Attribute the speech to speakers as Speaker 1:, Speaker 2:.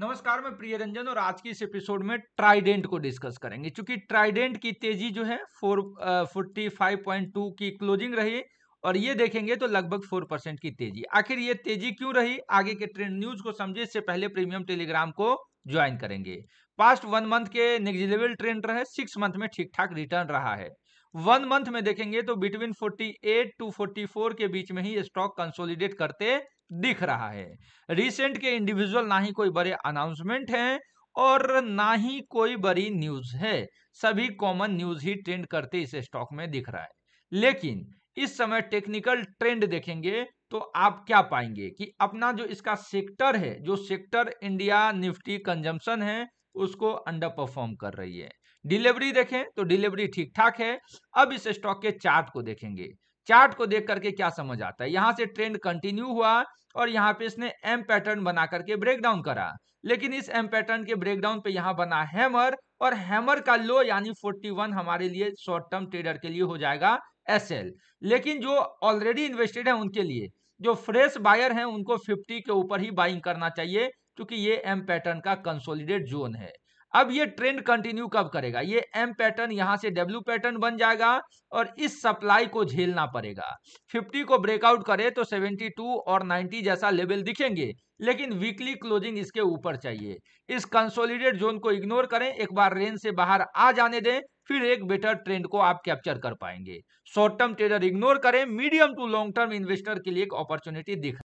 Speaker 1: नमस्कार मैं प्रिय रंजन और आज की इस एपिसोड में ट्राइडेंट को डिस्कस करेंगे क्योंकि ट्राइडेंट की तेजी जो है four forty five point two की क्लोजिंग रही और ये देखेंगे तो लगभग फोर परसेंट की तेजी आखिर ये तेजी क्यों रही आगे के ट्रेंड न्यूज को समझे इससे पहले प्रीमियम टेलीग्राम को ज्वाइन करेंगे पास्ट वन मंथ के नेग्जिलेबल ट्रेंड रहे सिक्स मंथ में ठीक ठाक रिटर्न रहा है वन मंथ में देखेंगे तो बिटवीन एट टू फोर के बीच में ही स्टॉक कंसोलिडेट करते दिख रहा है रिसेंट के इंडिविजुअल ना ही कोई बड़े अनाउंसमेंट हैं और ना ही कोई बड़ी न्यूज है सभी कॉमन न्यूज ही ट्रेंड करते इस स्टॉक में दिख रहा है लेकिन इस समय टेक्निकल ट्रेंड देखेंगे तो आप क्या पाएंगे कि अपना जो इसका सेक्टर है जो सेक्टर इंडिया निफ्टी कंजम्पशन है उसको अंडर परफॉर्म कर रही है डिलीवरी देखें तो डिलीवरी ठीक ठाक है अब इस स्टॉक के चार्ट को देखेंगे चार्ट को देख करके क्या समझ आता है यहाँ से ट्रेंड कंटिन्यू हुआ और यहाँ पे इसने एम पैटर्न बना करके ब्रेकडाउन करा लेकिन इस एम पैटर्न के ब्रेकडाउन पे यहाँ बना हैमर और हैमर का लो यानी 41 हमारे लिए शॉर्ट टर्म ट्रेडर के लिए हो जाएगा एसएल लेकिन जो ऑलरेडी इन्वेस्टेड है उनके लिए जो फ्रेश बायर है उनको फिफ्टी के ऊपर ही बाइंग करना चाहिए क्योंकि ये एम पैटर्न का कंसोलिडेट जोन है अब ये ट्रेंड कंटिन्यू कब करेगा ये एम पैटर्न यहां से डब्ल्यू पैटर्न बन जाएगा और इस सप्लाई को झेलना पड़ेगा 50 को ब्रेकआउट करे तो 72 और 90 जैसा लेवल दिखेंगे लेकिन वीकली क्लोजिंग इसके ऊपर चाहिए इस कंसोलिडेट जोन को इग्नोर करें एक बार रेंज से बाहर आ जाने दें फिर एक बेटर ट्रेंड को आप कैप्चर कर पाएंगे शॉर्ट टर्म ट्रेडर इग्नोर करें medium to long term investor के लिए एक अपॉर्चुनिटी दिख